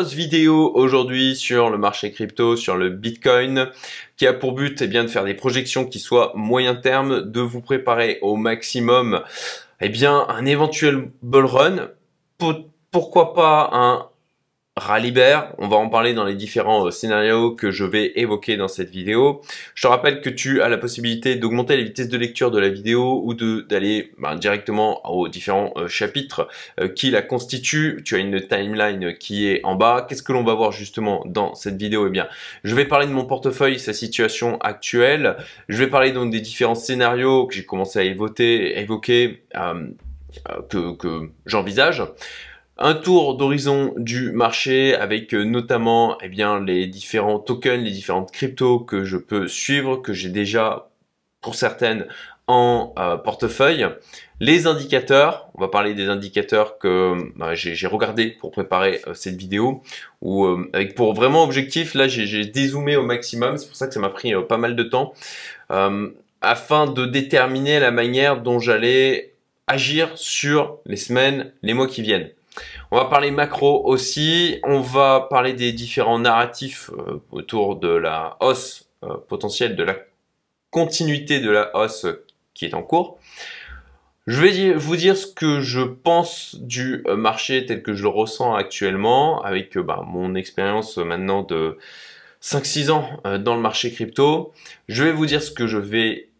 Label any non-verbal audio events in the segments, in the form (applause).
vidéo aujourd'hui sur le marché crypto, sur le Bitcoin, qui a pour but et eh bien, de faire des projections qui soient moyen terme, de vous préparer au maximum et eh bien, un éventuel bull run, pourquoi pas un Ralibert, on va en parler dans les différents euh, scénarios que je vais évoquer dans cette vidéo. Je te rappelle que tu as la possibilité d'augmenter les vitesses de lecture de la vidéo ou d'aller ben, directement aux différents euh, chapitres euh, qui la constituent. Tu as une timeline qui est en bas. Qu'est-ce que l'on va voir justement dans cette vidéo Eh bien, je vais parler de mon portefeuille, sa situation actuelle. Je vais parler donc des différents scénarios que j'ai commencé à évoquer, que j'envisage. Un tour d'horizon du marché avec euh, notamment eh bien, les différents tokens, les différentes cryptos que je peux suivre, que j'ai déjà pour certaines en euh, portefeuille. Les indicateurs, on va parler des indicateurs que bah, j'ai regardé pour préparer euh, cette vidéo, ou avec pour vraiment objectif, là j'ai dézoomé au maximum, c'est pour ça que ça m'a pris pas mal de temps, afin de déterminer la manière dont j'allais agir sur les semaines, les mois qui viennent. On va parler macro aussi, on va parler des différents narratifs euh, autour de la hausse euh, potentielle, de la continuité de la hausse qui est en cours. Je vais vous dire ce que je pense du euh, marché tel que je le ressens actuellement, avec bah, mon expérience maintenant de 5-6 ans dans le marché crypto. Je vais vous dire ce que je vais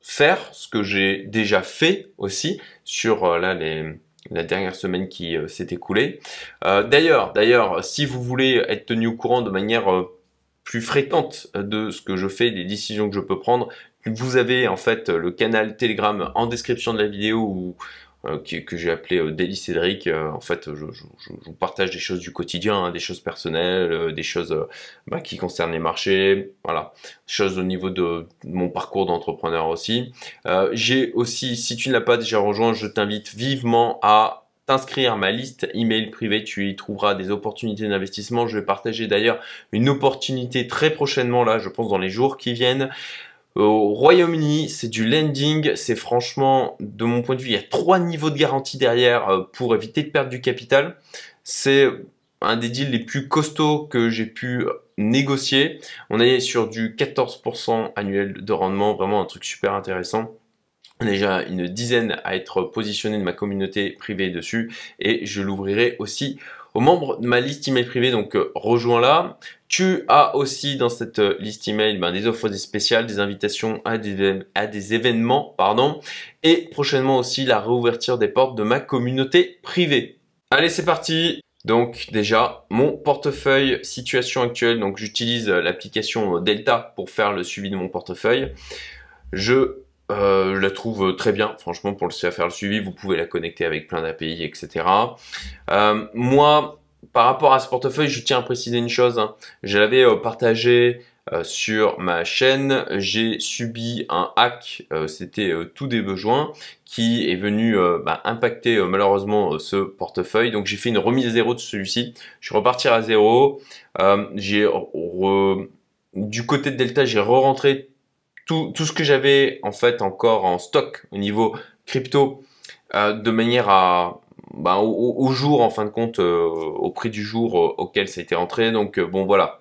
faire, ce que j'ai déjà fait aussi sur là les la dernière semaine qui euh, s'est écoulée. Euh, d'ailleurs, d'ailleurs, si vous voulez être tenu au courant de manière euh, plus fréquente de ce que je fais, des décisions que je peux prendre, vous avez en fait le canal Telegram en description de la vidéo ou euh, que, j'ai appelé euh, Daily Cédric. Euh, en fait, je, vous partage des choses du quotidien, hein, des choses personnelles, des choses bah, qui concernent les marchés, voilà, choses au niveau de mon parcours d'entrepreneur aussi. j'ai aussi, si tu ne l'as pas déjà rejoint, je t'invite vivement à t'inscrire à ma liste email privée. Tu y trouveras des opportunités d'investissement. Je vais partager d'ailleurs une opportunité très prochainement, là, je pense dans les jours qui viennent, au Royaume-Uni, c'est du lending, c'est franchement, de mon point de vue, il y a trois niveaux de garantie derrière euh, pour éviter de perdre du capital. C'est un des deals les plus costauds que j'ai pu euh, négocier. On est sur du 14% annuel de rendement, vraiment un truc super intéressant. Déjà une dizaine à être positionné de ma communauté privée dessus et je l'ouvrirai aussi aux membres de ma liste email privée, donc euh, rejoins-la. Tu as aussi dans cette euh, liste email ben, des offres spéciales, des invitations à des, à des événements, pardon, et prochainement aussi la réouverture des portes de ma communauté privée. Allez, c'est parti donc déjà, mon portefeuille situation actuelle, donc j'utilise euh, l'application Delta pour faire le suivi de mon portefeuille. Je euh, je la trouve euh, très bien, franchement, pour le faire le suivi, vous pouvez la connecter avec plein d'API, etc. Euh, moi, par rapport à ce portefeuille, je tiens à préciser une chose. Hein. Je l'avais partagé sur ma chaîne. J'ai subi un hack, c'était tout des besoins, qui est venu bah, impacter malheureusement ce portefeuille. Donc j'ai fait une remise à zéro de celui-ci. Je suis reparti à zéro. j'ai du côté de Delta, j'ai re-rentré tout, tout ce que j'avais en fait encore en stock au niveau crypto euh, de manière à ben, au, jour en fin de compte euh, au prix du jour euh, auquel ça a été entré donc bon voilà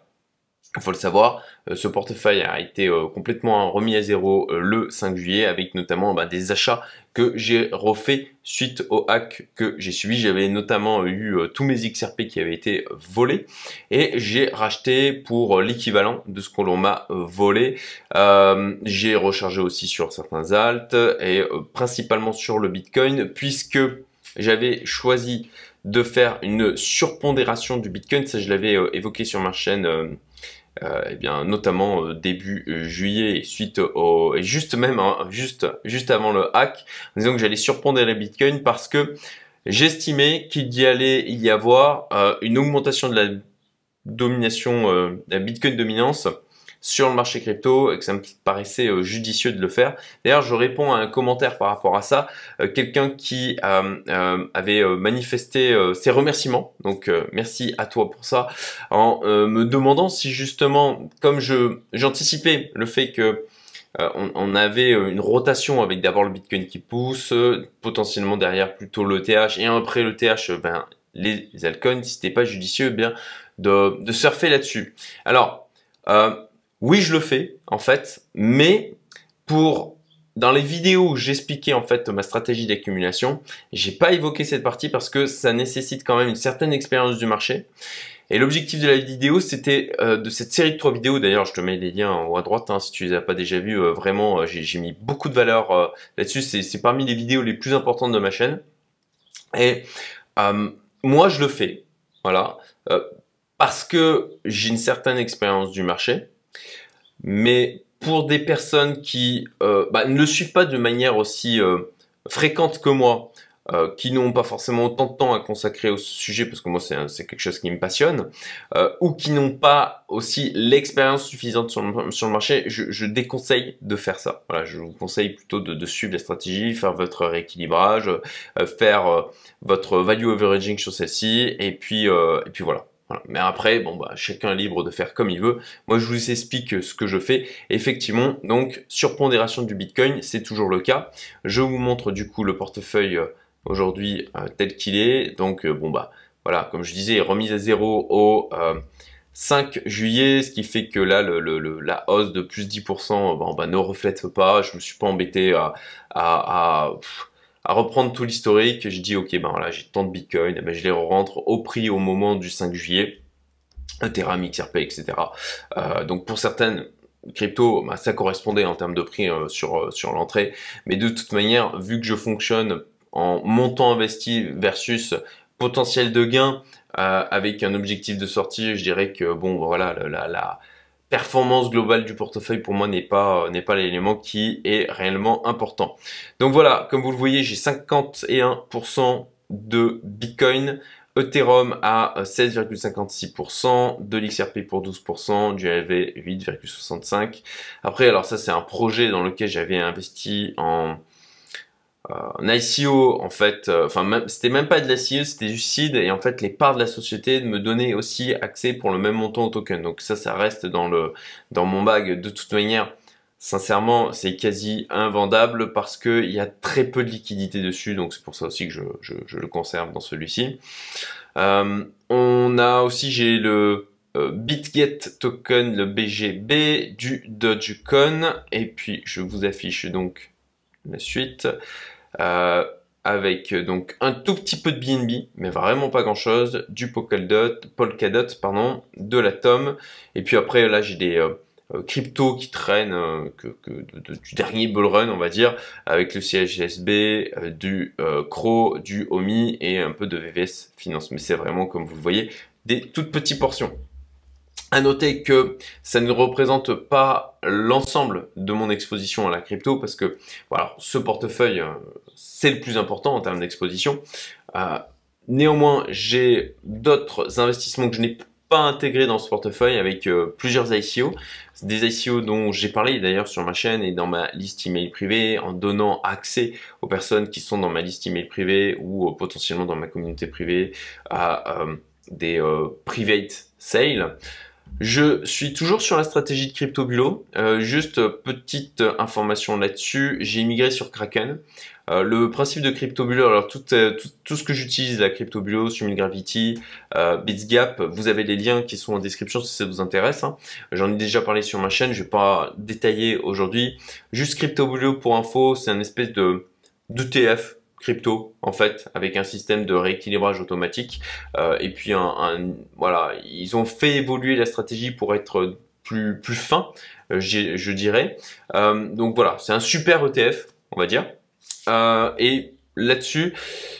il faut le savoir, euh, ce portefeuille a été euh, complètement remis à zéro euh, le 5 juillet avec notamment bah, des achats que j'ai refait suite au hack que j'ai subi. J'avais notamment eu tous mes XRP qui avaient été volés et j'ai racheté pour l'équivalent de ce qu'on m'a volé. j'ai rechargé aussi sur certains alt et principalement sur le Bitcoin puisque j'avais choisi de faire une surpondération du Bitcoin. Ça, je l'avais évoqué sur ma chaîne euh, eh bien, notamment euh, début euh, juillet, suite au, et juste même, hein, juste, juste avant le hack, en disant que j'allais les Bitcoin parce que j'estimais qu'il y allait y avoir euh, une augmentation de la domination, la Bitcoin dominance sur le marché crypto et que ça me paraissait euh, judicieux de le faire. D'ailleurs, je réponds à un commentaire par rapport à ça, euh, quelqu'un qui euh, avait manifesté ses remerciements, donc merci à toi pour ça, en me demandant si justement, comme je j'anticipais le fait que on, avait une rotation avec d'abord le Bitcoin qui pousse, potentiellement derrière plutôt le TH et après le TH, ben, les, les altcoins, si c'était pas judicieux, eh bien de, de surfer là-dessus. Alors, oui, je le fais, en fait, mais pour dans les vidéos où j'expliquais en fait ma stratégie d'accumulation, j'ai pas évoqué cette partie parce que ça nécessite quand même une certaine expérience du marché. Et l'objectif de la vidéo, c'était euh, de cette série de trois vidéos. D'ailleurs, je te mets les liens en haut à droite hein, si tu les as pas déjà vus. Euh, vraiment, euh, j'ai mis beaucoup de valeur là-dessus. C'est parmi les vidéos les plus importantes de ma chaîne. Et moi, je le fais, voilà, parce que j'ai une certaine expérience du marché mais pour des personnes qui euh, bah, ne le suivent pas de manière aussi euh, fréquente que moi, euh, qui n'ont pas forcément autant de temps à consacrer au sujet, parce que moi c'est quelque chose qui me passionne, ou qui n'ont pas aussi l'expérience suffisante sur le, marché, je, déconseille de faire ça. Voilà, je vous conseille plutôt de, suivre les stratégies, faire votre rééquilibrage, faire votre value averaging sur celle-ci, et puis et puis voilà. Mais après, bon, bah, chacun est libre de faire comme il veut. Moi, je vous explique ce que je fais. Effectivement, donc, surpondération du Bitcoin, c'est toujours le cas. Je vous montre du coup le portefeuille euh, aujourd'hui euh, tel qu'il est. Donc, euh, bon, bah, voilà, comme je disais, remise à zéro au 5 juillet, ce qui fait que là, la hausse de plus 10%, bah, ne reflète pas. Je ne me suis pas embêté à à reprendre tout l'historique. Je dis, ok, ben voilà, j'ai tant de bitcoin, ben je les rentre au prix au moment du 5 juillet, Ethereum, XRP, etc. donc pour certaines crypto, ben ça correspondait en termes de prix euh, sur, euh, sur l'entrée. Mais de toute manière, vu que je fonctionne en montant investi versus potentiel de gain euh, avec un objectif de sortie, je dirais que bon, ben voilà, la performance globale du portefeuille pour moi n'est pas euh, n'est pas l'élément qui est réellement important. Donc voilà, comme vous le voyez, j'ai 51% de Bitcoin, Ethereum à 16,56%, de l'XRP pour 12%, du LV 8,65%. Après, alors ça c'est un projet dans lequel j'avais investi en euh, un ICO en fait, euh, enfin c'était même pas de l'ICO, e, c'était du seed et en fait les parts de la société me donnaient aussi accès pour le même montant au token. Donc ça, ça reste dans le dans mon bag de toute manière. Sincèrement, c'est quasi invendable parce qu'il y a très peu de liquidité dessus, donc c'est pour ça aussi que je, le conserve dans celui-ci. Euh, on a aussi, j'ai le BitGetToken, BitGet token, le BGB, du Dogecoin, et puis je vous affiche donc la suite. Euh, avec euh, donc un tout petit peu de BNB, mais vraiment pas grand chose, du Polkadot, Polkadot pardon, de l'Atom, et puis après là j'ai des euh, cryptos qui traînent du dernier bull run on va dire, avec le CHSB, du CRO, du OMI et un peu de VVS Finance, mais c'est vraiment comme vous le voyez des toutes petites portions. À noter que ça ne représente pas l'ensemble de mon exposition à la crypto parce que voilà ce portefeuille, euh, c'est le plus important en termes d'exposition. Euh, néanmoins, j'ai d'autres investissements que je n'ai pas intégrés dans ce portefeuille avec euh, plusieurs ICO. Des ICO dont j'ai parlé d'ailleurs sur ma chaîne et dans ma liste email privée en donnant accès aux personnes qui sont dans ma liste email privée ou potentiellement dans ma communauté privée à des private sales. Je suis toujours sur la stratégie de crypto euh, juste euh, petite euh, information là-dessus. J'ai immigré sur Kraken. le principe de crypto alors tout, tout, ce que j'utilise, la crypto bulot, Gravity, Bitsgap, vous avez les liens qui sont en description si ça vous intéresse. Hein. J'en ai déjà parlé sur ma chaîne, je vais pas détailler aujourd'hui. Juste crypto pour info, c'est un espèce de d'ETF crypto en fait avec un système de rééquilibrage automatique euh, et puis un, voilà ils ont fait évoluer la stratégie pour être plus plus fin euh, je, dirais euh, donc voilà c'est un super ETF on va dire et là-dessus.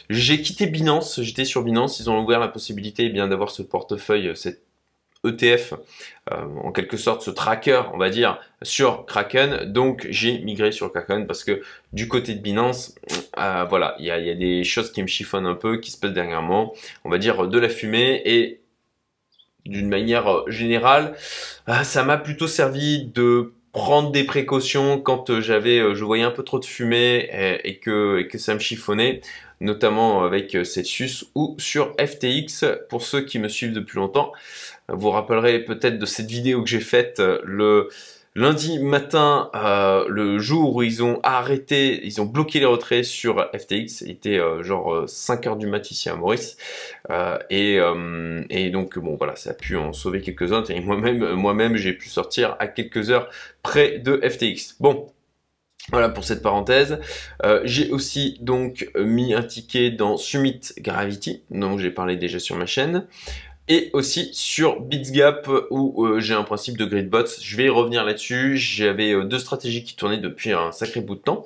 J'ai quitté Binance, j'étais sur Binance, ils ont ouvert la possibilité eh bien d'avoir ce portefeuille, cette ETF, euh, en quelque sorte ce tracker, on va dire, sur Kraken. Donc j'ai migré sur Kraken parce que du côté de Binance, euh, voilà, il y a, des choses qui me chiffonnent un peu, qui se passent dernièrement, on va dire de la fumée et d'une manière générale, euh, ça m'a plutôt servi de prendre des précautions quand j'avais, je voyais un peu trop de fumée et que ça me chiffonnait notamment avec euh, Celsius ou sur FTX. Pour ceux qui me suivent depuis longtemps, vous euh, vous rappellerez peut-être de cette vidéo que j'ai faite euh, le lundi matin, le jour où ils ont arrêté, ils ont bloqué les retraits sur FTX, il était genre 5h du mat ici à Maurice, et, et, donc bon voilà, ça a pu en sauver quelques-uns, et moi-même moi même j'ai pu sortir à quelques heures près de FTX. Bon, voilà pour cette parenthèse. Euh, j'ai aussi donc euh, mis un ticket dans Summit Gravity, dont j'ai parlé déjà sur ma chaîne et aussi sur BitsGap où euh, j'ai un principe de grid Je vais y revenir là-dessus. J'avais deux stratégies qui tournaient depuis un sacré bout de temps.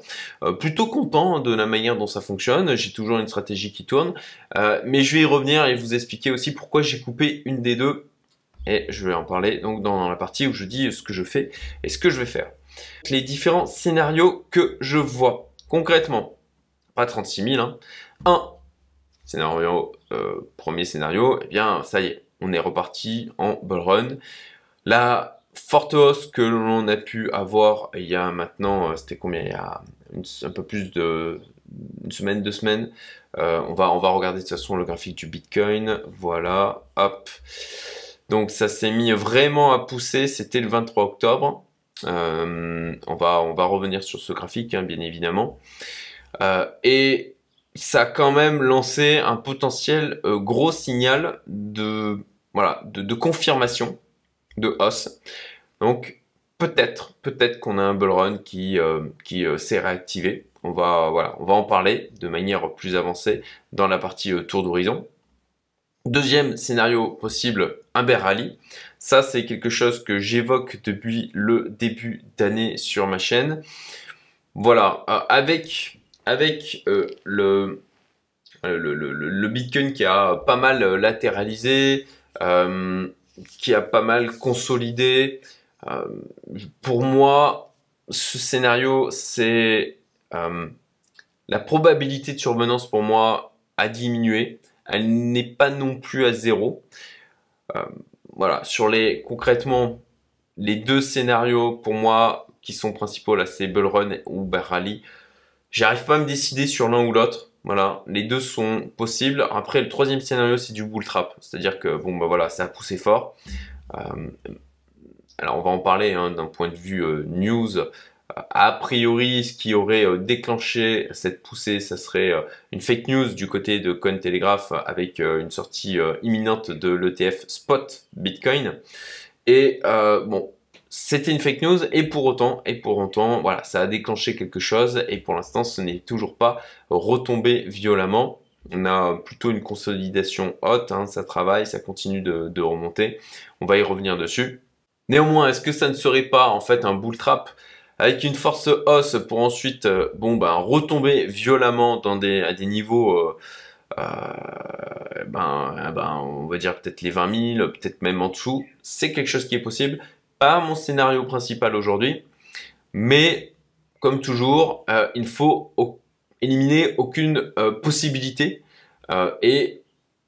plutôt content hein, de la manière dont ça fonctionne. J'ai toujours une stratégie qui tourne, mais je vais y revenir et vous expliquer aussi pourquoi j'ai coupé une des deux. Et je vais en parler donc dans la partie où je dis ce que je fais et ce que je vais faire les différents scénarios que je vois. Concrètement, pas 36 000, hein. Un scénario, euh, premier scénario, et eh bien, ça y est, on est reparti en bull run. La forte hausse que l'on a pu avoir il y a maintenant, euh, c'était combien Il y a un peu plus de semaine, deux semaines. Euh, on, va, on va regarder de toute façon le graphique du Bitcoin. Voilà, hop. Donc ça s'est mis vraiment à pousser, c'était le 23 octobre. Euh, on, va, on va revenir sur ce graphique, hein, bien évidemment. Euh, et ça a quand même lancé un potentiel euh, gros signal de, voilà, de, confirmation de hausse. Donc peut-être, peut-être qu'on a un bull run qui, qui s'est réactivé. On va, voilà, on va en parler de manière plus avancée dans la partie tour d'horizon. Deuxième scénario possible, un bear rally. Ça, c'est quelque chose que j'évoque depuis le début d'année sur ma chaîne. Voilà, euh, avec, avec euh, euh, le, le, le, Bitcoin qui a pas mal latéralisé, qui a pas mal consolidé, pour moi, ce scénario, c'est la probabilité de survenance pour moi a diminué. Elle n'est pas non plus à zéro voilà, sur les concrètement les deux scénarios pour moi qui sont principaux là, c'est Bull Run ou Bear Rally. J'arrive pas à me décider sur l'un ou l'autre. Voilà, les deux sont possibles. Après, le troisième scénario, c'est du bull trap, c'est-à-dire que bon, bah voilà, ça a poussé fort. Euh, alors, on va en parler hein, d'un point de vue euh, news a priori, ce qui aurait euh, déclenché cette poussée, ça serait euh, une fake news du côté de Cointelegraph avec euh, une sortie imminente de l'ETF Spot Bitcoin. Et bon, c'était une fake news et pour autant, et pour autant, voilà, ça a déclenché quelque chose et pour l'instant, ce n'est toujours pas retombé violemment. On a plutôt une consolidation haute, hein, ça travaille, ça continue de, de remonter. On va y revenir dessus. Néanmoins, est-ce que ça ne serait pas en fait un bull trap avec une force hausse pour ensuite euh, bon ben retomber violemment dans des à des niveaux euh, euh, eh ben, eh ben, on va dire peut-être les 20 000 peut-être même en dessous c'est quelque chose qui est possible pas mon scénario principal aujourd'hui mais comme toujours il faut éliminer aucune possibilité et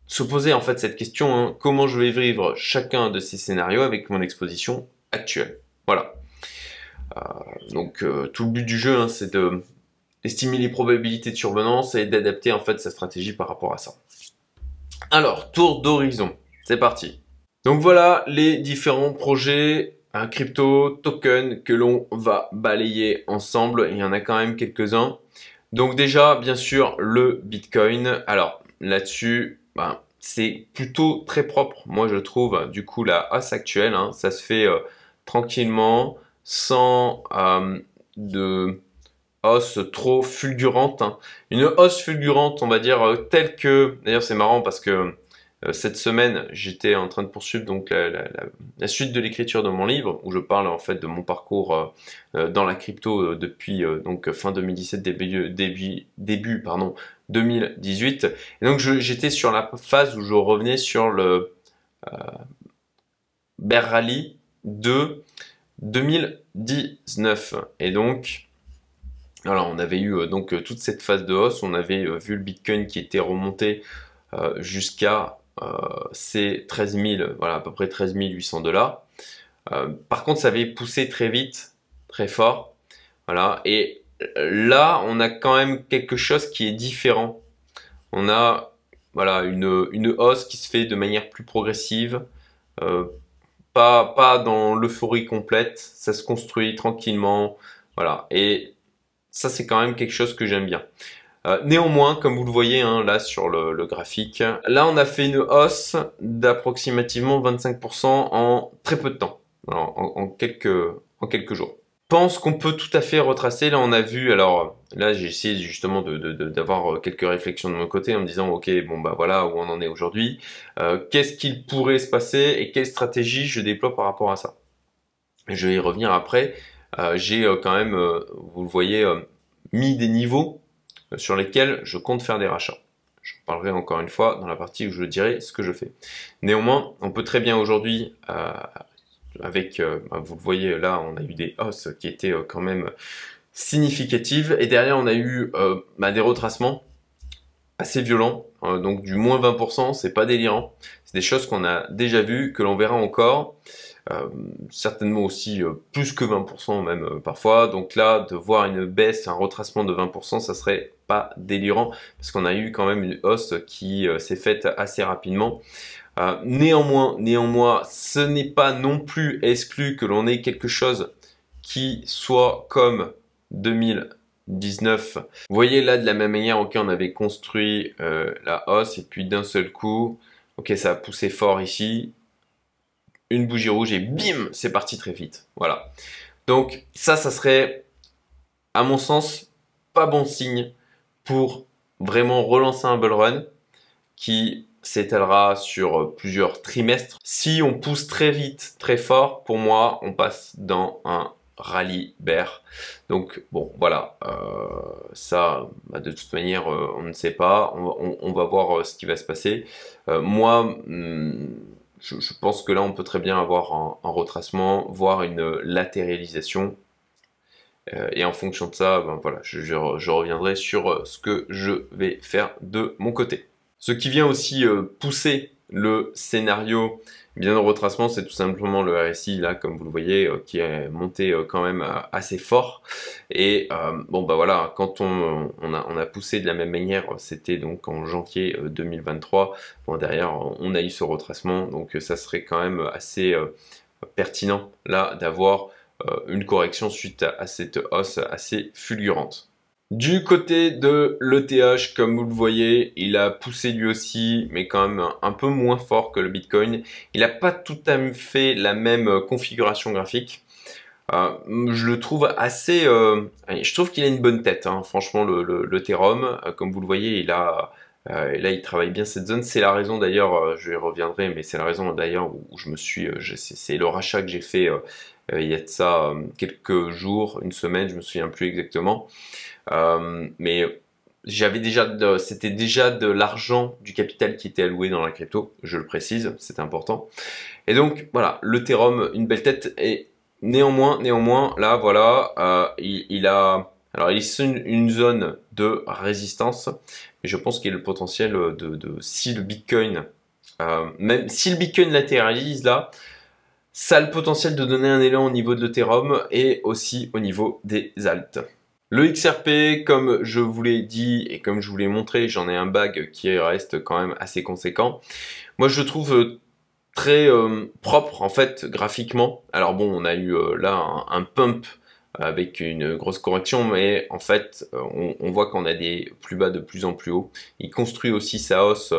se poser en fait cette question hein. comment je vais vivre chacun de ces scénarios avec mon exposition actuelle voilà euh, donc euh, tout le but du jeu, hein, c'est de les probabilités de survenance et d'adapter en fait sa stratégie par rapport à ça. Alors, tour d'horizon, c'est parti. Donc voilà les différents projets crypto token que l'on va balayer ensemble. Il y en a quand même quelques-uns. Donc déjà, bien sûr, le Bitcoin. Alors là-dessus, ben, c'est plutôt très propre, moi je trouve. Du coup, la hausse actuelle, hein, ça se fait euh, tranquillement sans euh, de hausse trop fulgurante. Hein. Une hausse fulgurante, on va dire, euh, telle que... D'ailleurs, c'est marrant parce que euh, cette semaine, j'étais en train de poursuivre donc la, suite de l'écriture de mon livre, où je parle en fait de mon parcours dans la crypto depuis donc fin 2017, début, début, pardon, 2018. Et donc, j'étais sur la phase où je revenais sur le Bear Rally 2 2019. Et donc, alors on avait eu euh, donc euh, toute cette phase de hausse, on avait euh, vu le Bitcoin qui était remonté jusqu'à ces 13 000, voilà à peu près 13 800 dollars. par contre, ça avait poussé très vite, très fort, voilà. Et là, on a quand même quelque chose qui est différent. On a voilà une, hausse qui se fait de manière plus progressive, pas, pas dans l'euphorie complète, ça se construit tranquillement, voilà. Et ça, c'est quand même quelque chose que j'aime bien. Euh, néanmoins, comme vous le voyez hein, là sur le, graphique, là on a fait une hausse d'approximativement 25% en très peu de temps, en, quelques, en quelques jours pense qu'on peut tout à fait retracer. Là, on a vu, alors là, j'ai essayé justement d'avoir euh, quelques réflexions de mon côté en me disant, ok, bon, bah voilà où on en est aujourd'hui. Euh, qu'est-ce qu'il pourrait se passer et quelle stratégie je déploie par rapport à ça Je vais y revenir après. Euh, j'ai quand même, vous le voyez, mis des niveaux sur lesquels je compte faire des rachats. Je parlerai encore une fois dans la partie où je dirai ce que je fais. Néanmoins, on peut très bien aujourd'hui avec, euh, bah, vous le voyez là, on a eu des hausses qui étaient euh, quand même significatives. Et derrière, on a eu euh, bah, des retracements assez violents, donc du moins 20%, c'est pas délirant. C'est des choses qu'on a déjà vues, que l'on verra encore. certainement aussi plus que 20% même parfois. Donc là, de voir une baisse, un retracement de 20%, ça serait pas délirant parce qu'on a eu quand même une hausse qui s'est faite assez rapidement. Euh, néanmoins, néanmoins, ce n'est pas non plus exclu que l'on ait quelque chose qui soit comme 2019. Vous voyez là, de la même manière, on avait construit euh, la hausse et puis d'un seul coup, ok, ça a poussé fort ici, une bougie rouge et bim, c'est parti très vite. Voilà. Donc ça, ça serait, à mon sens, pas bon signe pour vraiment relancer un bull run qui s'étalera sur euh, plusieurs trimestres. Si on pousse très vite, très fort, pour moi, on passe dans un rallye bear. Donc bon, voilà, euh, ça, bah, de toute manière, euh, on ne sait pas, on, va voir ce qui va se passer. moi, hmm, je, pense que là, on peut très bien avoir un, retracement, voire une latéralisation. et en fonction de ça, ben, voilà, je reviendrai sur ce que je vais faire de mon côté. Ce qui vient aussi euh, pousser le scénario bien de retracement, c'est tout simplement le RSI, là, comme vous le voyez, euh, qui est monté euh, quand même assez fort. Et bon, bah voilà, quand on, a, poussé de la même manière, c'était donc en janvier 2023. Bon, derrière, on a eu ce retracement, donc ça serait quand même assez pertinent, là, d'avoir une correction suite à cette hausse assez fulgurante. Du côté de l'ETH, comme vous le voyez, il a poussé lui aussi, mais quand même un peu moins fort que le Bitcoin. Il n'a pas tout à fait la même euh, configuration graphique. Euh, je le trouve assez... Euh, je trouve qu'il a une bonne tête, hein. franchement, le, le, comme vous le voyez, il a euh, là, il travaille bien cette zone. C'est la raison d'ailleurs, euh, je reviendrai, mais c'est la raison d'ailleurs où, je me suis. Euh, c'est le rachat que j'ai fait il y a de ça quelques jours, une semaine, je me souviens plus exactement. mais j'avais déjà, c'était déjà de l'argent du capital qui était alloué dans la crypto, je le précise, c'est important. Et donc voilà, le thérum une belle tête. Et néanmoins, néanmoins, là voilà, il, a, alors il est une, une zone de résistance. Mais je pense qu'il y a le potentiel euh, de, si le Bitcoin, euh, même si le Bitcoin latéralise là, ça a le potentiel de donner un élan au niveau de l'Ethereum et aussi au niveau des alt Le XRP, comme je vous l'ai dit et comme je vous l'ai montré, j'en ai un bag qui reste quand même assez conséquent. Moi, je trouve euh, très propre en fait graphiquement. Alors bon, on a eu là un pump avec une grosse correction, mais en fait, euh, on, voit qu'on a des plus bas de plus en plus haut. Il construit aussi sa hausse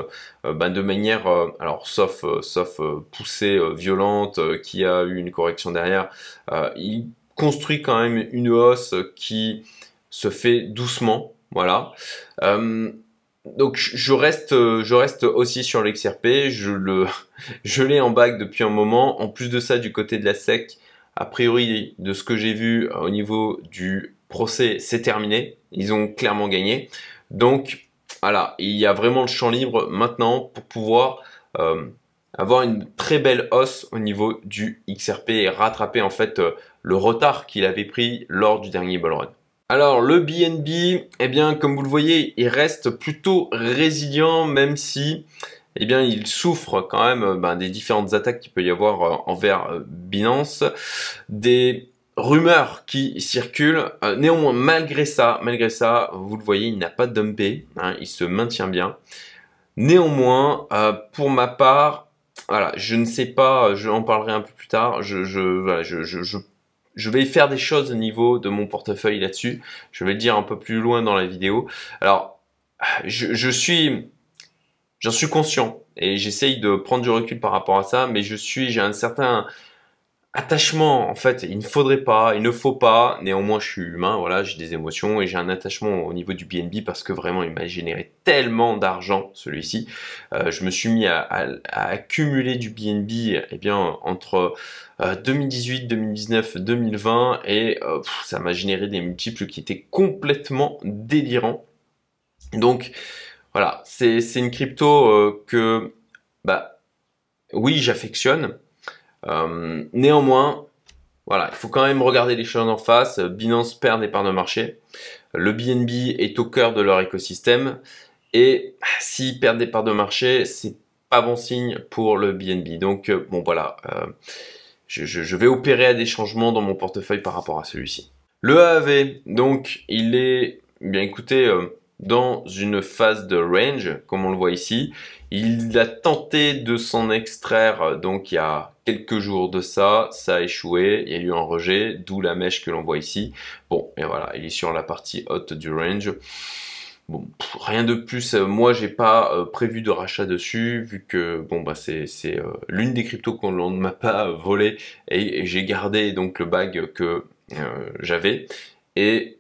euh, ben, de manière, euh, alors sauf, sauf poussée violente qui a eu une correction derrière, il construit quand même une hausse qui se fait doucement, voilà. donc je reste, je reste aussi sur l'XRP, je le, (laughs) je l'ai en bague depuis un moment. En plus de ça, du côté de la SEC, a priori, de ce que j'ai vu euh, au niveau du procès, c'est terminé. Ils ont clairement gagné. Donc, voilà, il y a vraiment le champ libre maintenant pour pouvoir euh, avoir une très belle hausse au niveau du XRP et rattraper en fait euh, le retard qu'il avait pris lors du dernier bull run. Alors le BNB, eh bien comme vous le voyez, il reste plutôt résilient même si eh bien, il souffre quand même euh, ben, des différentes attaques qu'il peut y avoir euh, envers euh, Binance, des rumeurs qui circulent. néanmoins, malgré ça, malgré ça, vous le voyez, il n'a pas dumpé, hein, il se maintient bien. Néanmoins, pour ma part, voilà, je ne sais pas, je en parlerai un peu plus tard. Je, je, je, je, vais faire des choses au niveau de mon portefeuille là-dessus. Je vais le dire un peu plus loin dans la vidéo. Alors, je, je suis J'en suis conscient et j'essaye de prendre du recul par rapport à ça, mais je suis, j'ai un certain attachement en fait. Il ne faudrait pas, il ne faut pas. Néanmoins, je suis humain, voilà, j'ai des émotions et j'ai un attachement au niveau du BNB parce que vraiment, il m'a généré tellement d'argent celui-ci. Euh, je me suis mis à, accumuler du BNB, et eh bien entre 2018, 2019, 2020 et euh, ça m'a généré des multiples qui étaient complètement délirants. Donc voilà, c'est une crypto euh, que, bah, oui, j'affectionne. Euh, néanmoins, voilà, il faut quand même regarder les choses en face. Binance perd des parts de marché. Le BNB est au cœur de leur écosystème. Et ah, s'ils perdent des parts de marché, c'est pas bon signe pour le BNB. Donc, euh, bon, voilà, je, vais opérer à des changements dans mon portefeuille par rapport à celui-ci. Le AAV, donc, il est, eh bien écoutez, dans une phase de range, comme on le voit ici. Il a tenté de s'en extraire, euh, donc il y a quelques jours de ça, ça a échoué, il y a eu un rejet, d'où la mèche que l'on voit ici. Bon, et voilà, il est sur la partie haute du range. Bon, rien de plus, moi j'ai pas euh, prévu de rachat dessus, vu que bon bah c'est euh, l'une des cryptos qu'on ne m'a pas volé et, j'ai gardé donc le bag que j'avais. Et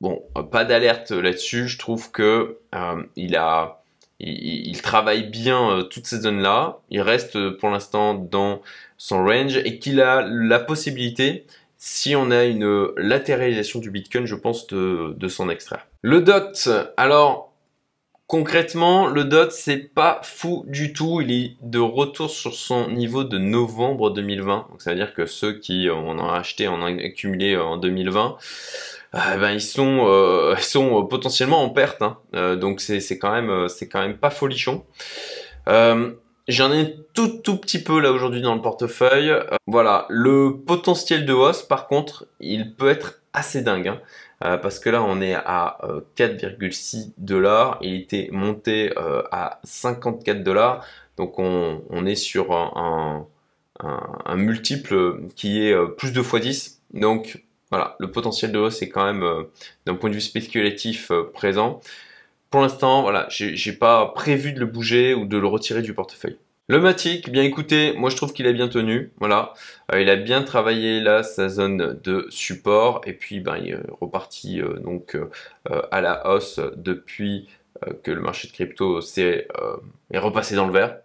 Bon, pas d'alerte là-dessus. Je trouve que euh, il a, il, travaille bien euh, toutes ces zones-là. Il reste euh, pour l'instant dans son range et qu'il a la possibilité, si on a une latéralisation du Bitcoin, je pense, de, de s'en extraire. Le DOT, alors concrètement, le DOT, c'est pas fou du tout. Il est de retour sur son niveau de novembre 2020. Donc ça veut dire que ceux qui ont en acheté, en a accumulé en 2020. Eh ben, ils sont, euh, (laughs) euh, potentiellement en perte. Hein. Euh, donc c'est quand même, quand même pas folichon. J'en ai tout tout petit peu là aujourd'hui dans le portefeuille. voilà, le potentiel de hausse, par contre, il peut être assez dingue. Hein. parce que là on est à 4,6 dollars, il était monté à 54 dollars, donc on, est sur un, multiple qui est plus de fois 10, donc voilà, le potentiel de hausse est quand même, euh, d'un point de vue spéculatif, euh, présent. Pour l'instant, voilà, j'ai pas prévu de le bouger ou de le retirer du portefeuille. Le Matic, bien écoutez, moi je trouve qu'il a bien tenu, voilà, euh, il a bien travaillé là sa zone de support et puis ben il est reparti donc à la hausse depuis que le marché de crypto est, est repassé dans le vert.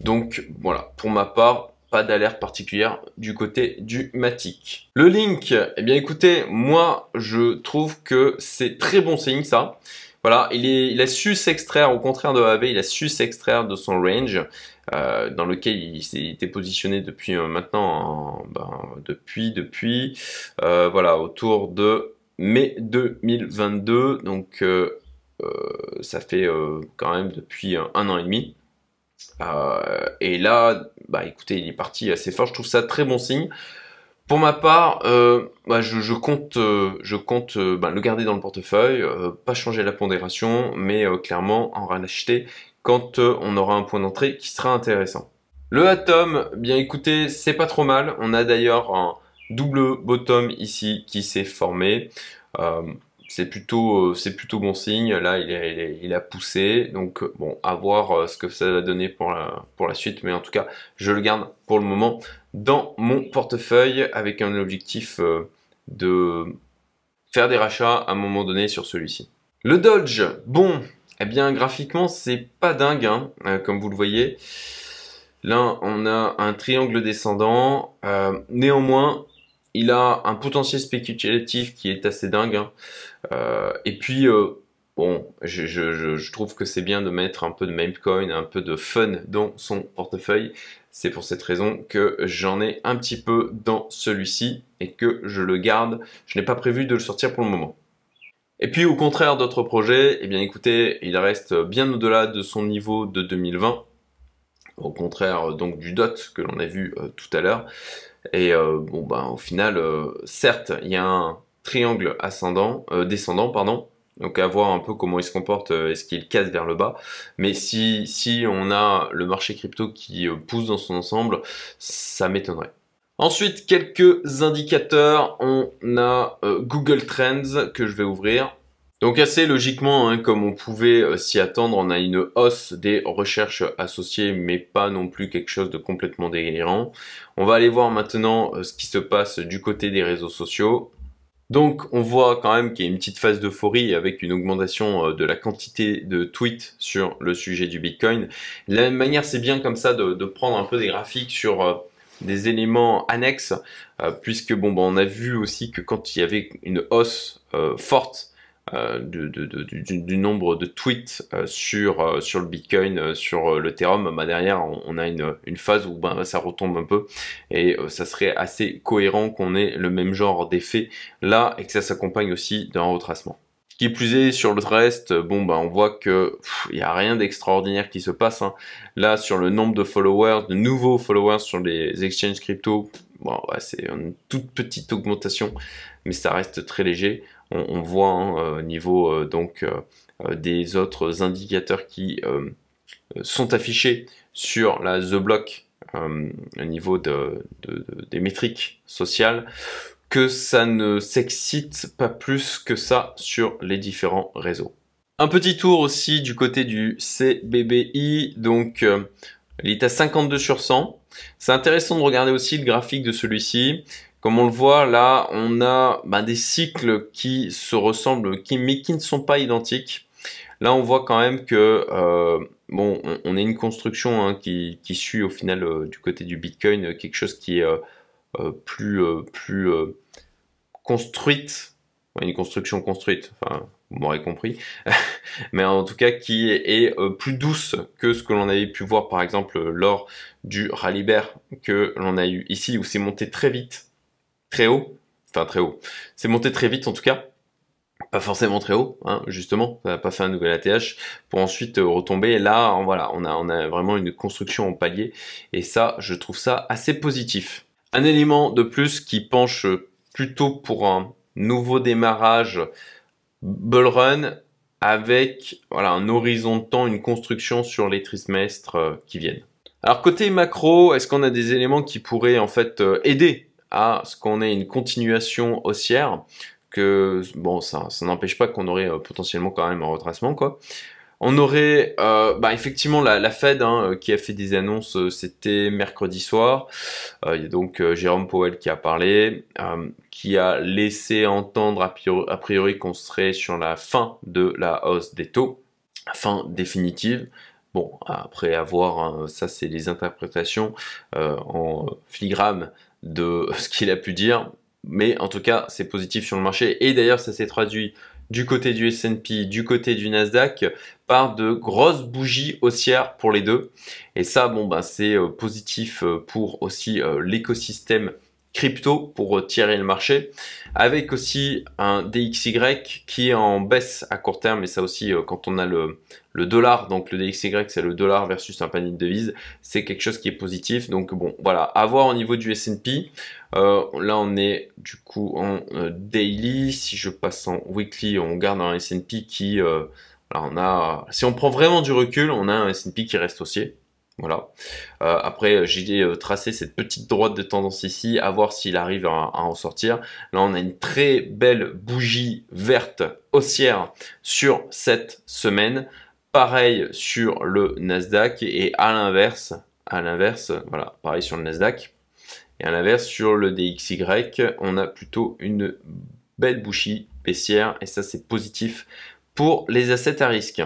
Donc voilà, pour ma part, pas d'alerte particulière du côté du Matic. Le Link, eh bien écoutez, moi je trouve que c'est très bon signe ça. Voilà, il, est, a su s'extraire, au contraire de AV, il a su s'extraire de son range euh, dans lequel il, s'est était positionné depuis euh, maintenant, ben, depuis, depuis, euh, voilà, autour de mai 2022. Donc ça fait quand même depuis un an et demi. Euh, et là, bah écoutez, il est parti assez fort. Je trouve ça très bon signe. Pour ma part, euh, bah, je, compte, euh, je compte bah, le garder dans le portefeuille, pas changer la pondération, mais clairement en racheter quand on aura un point d'entrée qui sera intéressant. Le Atom, bien écoutez, c'est pas trop mal. On a d'ailleurs un double bottom ici qui s'est formé c'est plutôt, euh, c'est plutôt bon signe. Là, il, il, a poussé. Donc, euh, bon, à voir euh, ce que ça va donner pour la, pour la suite. Mais en tout cas, je le garde pour le moment dans mon portefeuille avec un objectif de faire des rachats à un moment donné sur celui-ci. Le Dodge, bon, eh bien graphiquement c'est pas dingue, hein. comme vous le voyez. Là on a un triangle descendant, néanmoins il a un potentiel spéculatif qui est assez dingue. Hein. Euh, et puis, euh, bon, je, trouve que c'est bien de mettre un peu de memecoin, un peu de fun dans son portefeuille. C'est pour cette raison que j'en ai un petit peu dans celui-ci et que je le garde. Je n'ai pas prévu de le sortir pour le moment. Et puis au contraire d'autres projets, eh bien écoutez, il reste bien au-delà de son niveau de 2020, au contraire donc du DOT que l'on a vu euh, tout à l'heure. Et euh, bon, ben, au final, euh, certes, il y a un triangle ascendant, euh, descendant, pardon. Donc à voir un peu comment il se comporte, est-ce qu'il casse vers le bas. Mais si, si on a le marché crypto qui pousse dans son ensemble, ça m'étonnerait. Ensuite, quelques indicateurs. On a Google Trends que je vais ouvrir. Donc assez logiquement, hein, comme on pouvait euh, s'y attendre, on a une hausse des recherches associées, mais pas non plus quelque chose de complètement délirant. On va aller voir maintenant euh, ce qui se passe du côté des réseaux sociaux. Donc on voit quand même qu'il y a une petite phase d'euphorie avec une augmentation euh, de la quantité de tweets sur le sujet du Bitcoin. De la même manière, c'est bien comme ça de, prendre un peu des graphiques sur des éléments annexes, puisque bon, bah, on a vu aussi que quand il y avait une hausse forte euh, du, nombre de tweets euh, sur, euh, sur le Bitcoin, sur l'Ethereum, bah, derrière on, a une, phase où bah, ça retombe un peu et ça serait assez cohérent qu'on ait le même genre d'effet là et que ça s'accompagne aussi d'un retracement. Qui plus est, sur le reste, bon bah, on voit que il y a rien d'extraordinaire qui se passe. Hein. Là, sur le nombre de followers, de nouveaux followers sur les exchanges crypto, c'est une toute petite augmentation, mais ça reste très léger on, voit au hein, euh, niveau euh, donc euh, des autres indicateurs qui sont affichés sur la The Block au niveau des métriques sociales que ça ne s'excite pas plus que ça sur les différents réseaux. Un petit tour aussi du côté du CBBI, donc il est à 52 sur 100. C'est intéressant de regarder aussi le graphique de celui-ci. Comme on le voit là, on a ben, des cycles qui se ressemblent, qui, mais qui ne sont pas identiques. Là, on voit quand même que euh, bon, on, a une construction hein, qui, suit au final euh, du côté du Bitcoin euh, quelque chose qui est plus plus construite, une construction construite. Enfin, vous m'aurez compris, (laughs) mais en tout cas qui est plus douce que ce que l'on avait pu voir par exemple lors du Rallye Bear que l'on a eu ici où c'est monté très vite très haut. Enfin, très haut. C'est monté très vite en tout cas. Pas forcément très haut, hein, justement. Ça n'a pas fait un nouvel ATH pour ensuite euh, retomber. là, on, voilà, on a, on a vraiment une construction en palier. Et ça, je trouve ça assez positif. Un élément de plus qui penche euh, plutôt pour un nouveau démarrage bull run avec voilà, un horizon de temps, une construction sur les trimestres euh, qui viennent. Alors côté macro, est-ce qu'on a des éléments qui pourraient en fait aider à ce qu'on ait une continuation haussière, que bon, ça, ça n'empêche pas qu'on aurait euh, potentiellement quand même un retracement, quoi. On aurait euh, bah, effectivement la, Fed hein, euh, qui a fait des annonces, c'était mercredi soir. il y a donc Jérôme Powell qui a parlé, qui a laissé entendre a priori, qu'on serait sur la fin de la hausse des taux, fin définitive. Bon, après avoir, hein, ça c'est les interprétations en filigrane de ce qu'il a pu dire, mais en tout cas, c'est positif sur le marché. Et d'ailleurs, ça s'est traduit du côté du S&P, du côté du Nasdaq, par de grosses bougies haussières pour les deux. Et ça, bon, ben c'est euh, positif euh, pour aussi euh, l'écosystème crypto pour euh, tirer le marché, avec aussi un DXY qui est en baisse à court terme, et ça aussi euh, quand on a le, dollar, donc le DXY c'est le dollar versus un panier de devises, c'est quelque chose qui est positif, donc bon voilà, à voir au niveau du S&P, euh, là on est du coup en daily, si je passe en weekly, on garde un S&P qui, on a, si on prend vraiment du recul, on a un S&P qui reste haussier, voilà. Euh, après, euh, j'ai euh, tracé cette petite droite de tendance ici, à voir s'il arrive à, à, en sortir. Là, on a une très belle bougie verte haussière sur cette semaine. Pareil sur le Nasdaq et à l'inverse, à l'inverse, voilà, pareil sur le Nasdaq. Et à l'inverse, sur le DXY, on a plutôt une belle bougie baissière et ça, c'est positif pour les assets à risque.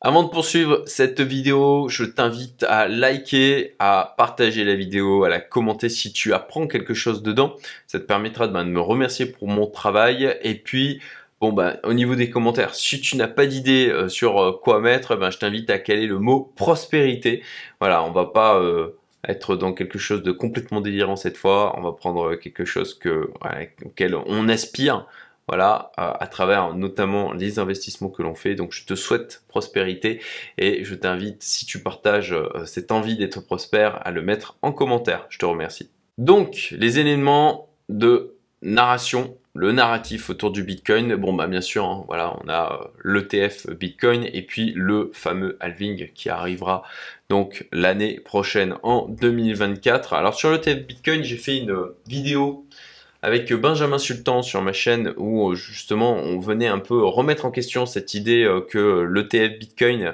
Avant de poursuivre cette vidéo, je t'invite à liker, à partager la vidéo, à la commenter si tu apprends quelque chose dedans. Ça te permettra ben, de, me remercier pour mon travail. Et puis, bon ben, au niveau des commentaires, si tu n'as pas d'idée euh, sur euh, quoi mettre, ben, je t'invite à caler le mot prospérité. Voilà, on va pas euh, être dans quelque chose de complètement délirant cette fois. On va prendre quelque chose que, auquel on aspire voilà, à travers notamment les investissements que l'on fait. Donc je te souhaite prospérité et je t'invite, si tu partages euh, cette envie d'être prospère, à le mettre en commentaire. Je te remercie. Donc, les éléments de narration le narratif autour du Bitcoin. Bon, bah bien sûr, hein, voilà, on a euh, l'ETF Bitcoin et puis le fameux halving qui arrivera donc l'année prochaine en 2024. Alors sur l'ETF Bitcoin, j'ai fait une euh, vidéo avec Benjamin Sultan sur ma chaîne où euh, justement on venait un peu remettre en question cette idée euh, que l'ETF Bitcoin euh,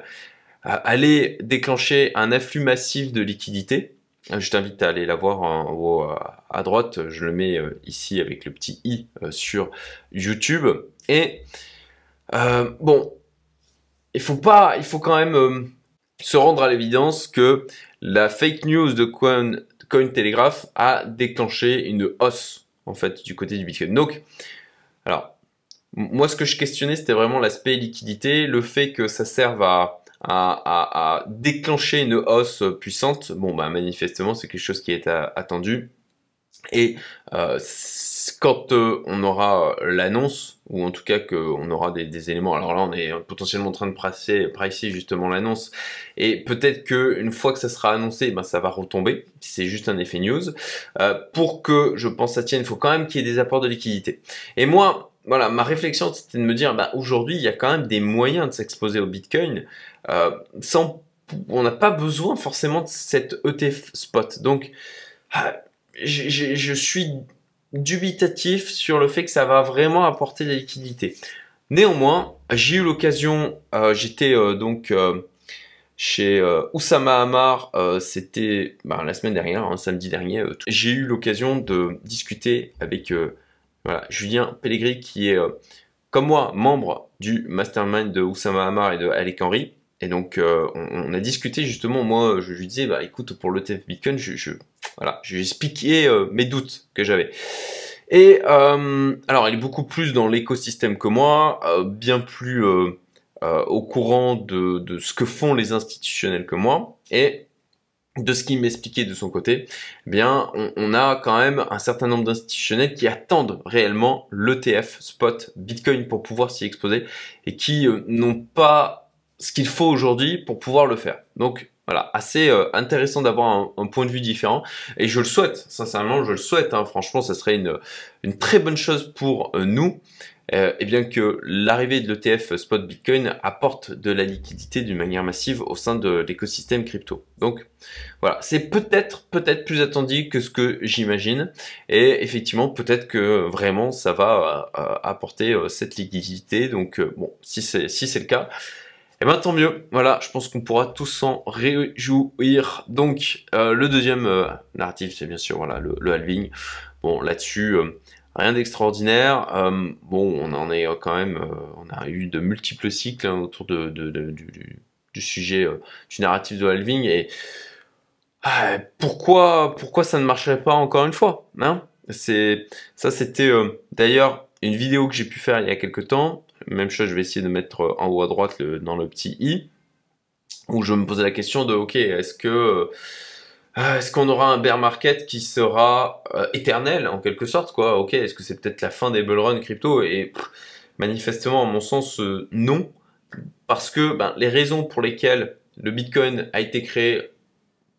allait déclencher un afflux massif de liquidités. Je t'invite à aller la voir en haut à droite, je le mets ici avec le petit i sur YouTube. Et bon, il faut pas, il faut quand même se rendre à l'évidence que la fake news de Coin, Cointelegraph a déclenché une hausse en fait du côté du Bitcoin. Donc, alors, moi ce que je questionnais, c'était vraiment l'aspect liquidité, le fait que ça serve à, déclencher une hausse puissante. Bon, bah manifestement, c'est quelque chose qui est euh, attendu. Et euh, quand euh, on aura euh, l'annonce, ou en tout cas qu'on aura des, éléments, alors là on est potentiellement en train de pricer, pricer justement l'annonce, et peut-être que une fois que ça sera annoncé, ben, ça va retomber, si c'est juste un effet news. Euh, pour que je pense ça tienne, il faut quand même qu'il y ait des apports de liquidité. Et moi, voilà, ma réflexion c'était de me dire, bah, aujourd'hui il y a quand même des moyens de s'exposer au Bitcoin sans on n'a pas besoin forcément de cette ETF spot. Donc, je, ah, je, je suis dubitatif sur le fait que ça va vraiment apporter la liquidités. Néanmoins, j'ai eu l'occasion, euh, j'étais euh, donc euh, chez Oussama Hamar, c'était ben, la semaine dernière, hein, samedi dernier, j'ai eu l'occasion de discuter avec Julien Pellegrini qui est, comme moi, membre du mastermind de Oussama Hamar et de Alec Henry. Et donc, euh, on, a discuté justement. Moi, je lui disais, bah écoute, pour l'ETF Bitcoin, je, je voilà, expliqué euh, mes doutes que j'avais. Et euh, alors, il est beaucoup plus dans l'écosystème que moi, bien plus au courant de, de, ce que font les institutionnels que moi. Et de ce qu'il m'expliquait de son côté, eh bien, on, on, a quand même un certain nombre d'institutionnels qui attendent réellement l'ETF spot Bitcoin pour pouvoir s'y exposer et qui n'ont pas ce qu'il faut aujourd'hui pour pouvoir le faire. Donc voilà, assez euh, intéressant d'avoir un, point de vue différent. Et je le souhaite, sincèrement, je le souhaite. Hein. franchement, ça serait une, une, très bonne chose pour euh, nous. Euh, et bien que l'arrivée de l'ETF Spot Bitcoin apporte de la liquidité d'une manière massive au sein de l'écosystème crypto. Donc voilà, c'est peut-être peut-être plus attendu que ce que j'imagine. Et effectivement, peut-être que vraiment ça va apporter cette liquidité. Donc bon, si c'est si c'est le cas, et eh bien tant mieux, voilà, je pense qu'on pourra tous s'en réjouir. Donc euh, le deuxième euh, narratif, c'est bien sûr voilà, le, halving. Bon, là-dessus, euh, rien d'extraordinaire. bon, on en est quand même, on a eu de multiples cycles hein, autour de, du, sujet du narratif de halving. Et ah, pourquoi, pourquoi ça ne marcherait pas encore une fois non hein ça, c'était d'ailleurs une vidéo que j'ai pu faire il y a quelques temps même chose, je vais essayer de mettre en haut à droite dans le petit i, où je me posais la question de, ok, est-ce que euh, est-ce qu'on aura un bear market qui sera euh, éternel en quelque sorte quoi Ok, est-ce que c'est peut-être la fin des bull run crypto Et manifestement, à mon sens, euh, non, parce que ben, les raisons pour lesquelles le Bitcoin a été créé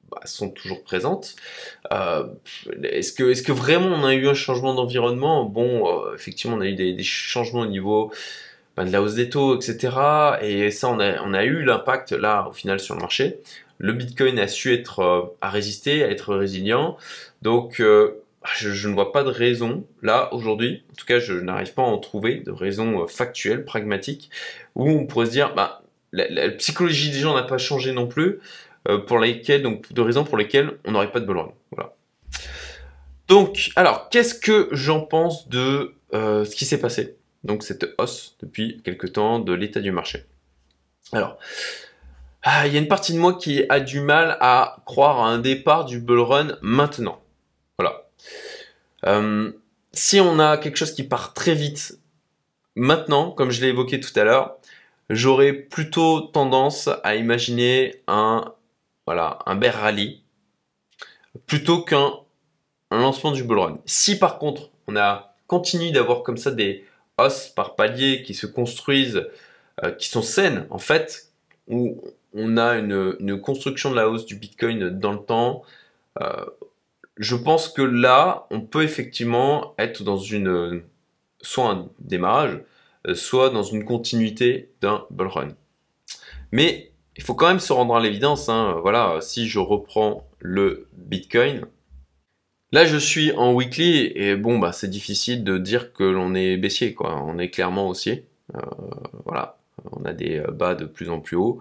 bah, sont toujours présentes. est-ce que, est-ce que vraiment on a eu un changement d'environnement Bon, effectivement, on a eu des changements au niveau ben, de la hausse des taux, etc. Et ça, on a, on a eu l'impact là, au final, sur le marché. Le Bitcoin a su être, euh, résister, à être résilient. Donc, euh, je, ne vois pas de raison, là, aujourd'hui, en tout cas, je n'arrive pas à en trouver, de raison euh, factuelle, pragmatique, où on pourrait se dire, bah, la, psychologie des gens n'a pas changé non plus, pour lesquelles, donc, de raisons pour lesquelles on n'aurait pas de bull Voilà. Donc, alors, qu'est-ce que j'en pense de ce qui s'est passé donc cette hausse depuis quelque temps de l'état du marché. Alors, ah, il y a une partie de moi qui a du mal à croire à un départ du bull run maintenant. Voilà. Euh, si on a quelque chose qui part très vite maintenant, comme je l'ai évoqué tout à l'heure, j'aurais plutôt tendance à imaginer un voilà un bear rally plutôt qu'un lancement du bull run. Si par contre on a continué d'avoir comme ça des os par paliers qui se construisent, euh, qui sont saines en fait, où on a une, construction de la hausse du Bitcoin dans le temps. Euh, je pense que là, on peut effectivement être dans une soit un démarrage, euh, soit dans une continuité d'un bull run. Mais il faut quand même se rendre à l'évidence. Hein, voilà, si je reprends le Bitcoin, Là, je suis en weekly et bon, bah, c'est difficile de dire que l'on est baissier, quoi. On est clairement haussier. Euh, voilà. On a des euh, bas de plus en plus hauts,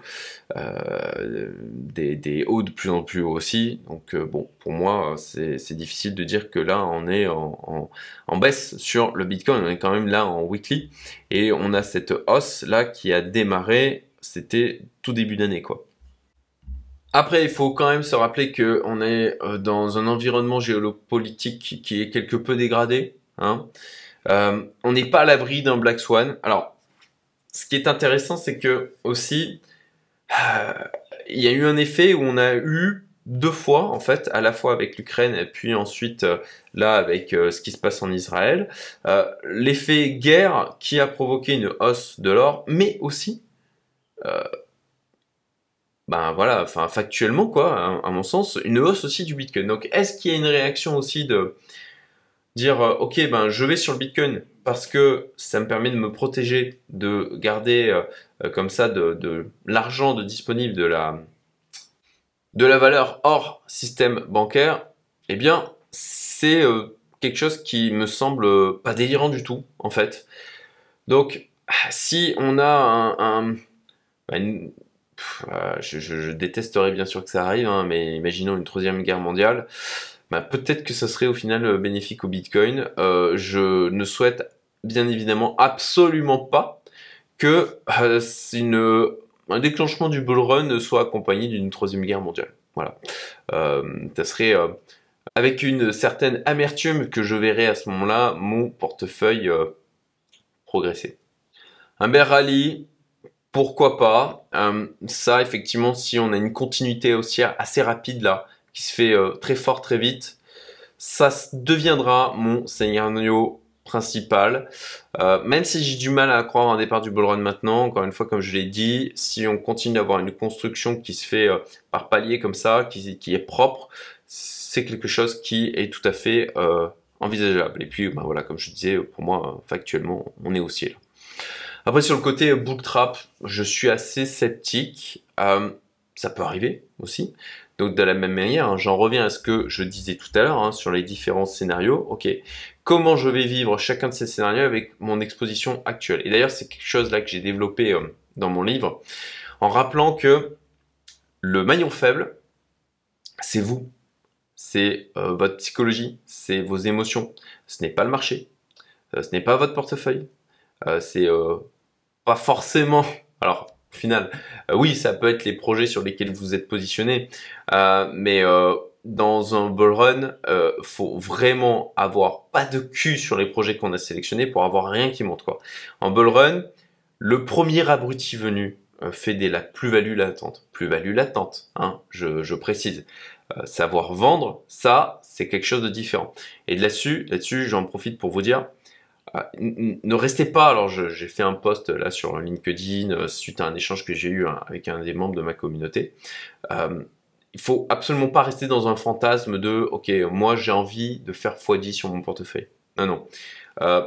euh, des, hauts de plus en plus hauts aussi. Donc, bon, pour moi, c'est difficile de dire que là, on est en, en, baisse sur le Bitcoin. On est quand même là en weekly et on a cette hausse là qui a démarré, c'était tout début d'année, quoi. Après, il faut quand même se rappeler qu'on est euh, dans un environnement géopolitique qui est quelque peu dégradé. Hein. Euh, on n'est pas à l'abri d'un Black Swan. Alors, ce qui est intéressant, c'est que aussi, euh, il y a eu un effet où on a eu deux fois, en fait, à la fois avec l'Ukraine et puis ensuite là avec ce qui se passe en Israël, l'effet guerre qui a provoqué une hausse de l'or, mais aussi ben voilà, enfin factuellement quoi, à, mon sens, une hausse aussi du Bitcoin. Donc est-ce qu'il y a une réaction aussi de dire euh, ok ben je vais sur le Bitcoin parce que ça me permet de me protéger, de garder euh, euh, comme ça de, de l'argent de disponible de la de la valeur hors système bancaire, eh bien c'est quelque chose qui me semble pas délirant du tout en fait. Donc si on a un, un euh, je, détesterais bien sûr que ça arrive, hein, mais imaginons une troisième guerre mondiale, bah, peut-être que ça serait au final euh, bénéfique au Bitcoin. Euh, je ne souhaite bien évidemment absolument pas que un déclenchement du bull run soit accompagné d'une troisième guerre mondiale. Voilà. ça serait avec une certaine amertume que je verrais à ce moment-là mon portefeuille progresser. Un bel rallye, pourquoi pas euh, Ça, effectivement, si on a une continuité haussière assez rapide là, qui se fait euh, très fort, très vite, ça deviendra mon scénario principal. Euh, même si j'ai du mal à croire un départ du bull run maintenant, encore une fois, comme je l'ai dit, si on continue d'avoir une construction qui se fait par palier comme ça, qui, est propre, c'est quelque chose qui est tout à fait envisageable. Et puis, ben voilà, comme je disais, pour moi, factuellement, on est haussier là. Après, sur le côté euh, book trap, je suis assez sceptique. Euh, ça peut arriver aussi. Donc, de la même manière, hein, j'en reviens à ce que je disais tout à l'heure hein, sur les différents scénarios. Ok, comment je vais vivre chacun de ces scénarios avec mon exposition actuelle Et d'ailleurs, c'est quelque chose là que j'ai développé euh, dans mon livre en rappelant que le maillon faible, c'est vous, c'est votre psychologie, c'est vos émotions. Ce n'est pas le marché, ce n'est pas votre portefeuille, c'est pas forcément. Alors, au final, euh, oui, ça peut être les projets sur lesquels vous êtes positionné, euh, mais euh, dans un bull run, faut vraiment avoir pas de cul sur les projets qu'on a sélectionnés pour avoir rien qui monte quoi. En bull run, le premier abruti venu fait des la plus-value l'attente, Plus-value l'attente. Hein, je, précise. savoir vendre, ça, c'est quelque chose de différent. Et là-dessus, là-dessus, j'en profite pour vous dire, ah, ne restez pas. Alors, j'ai fait un post là sur LinkedIn euh, suite à un échange que j'ai eu hein, avec un des membres de ma communauté. Euh, il faut absolument pas rester dans un fantasme de OK, moi j'ai envie de faire x10 sur mon portefeuille. Non, non. Euh,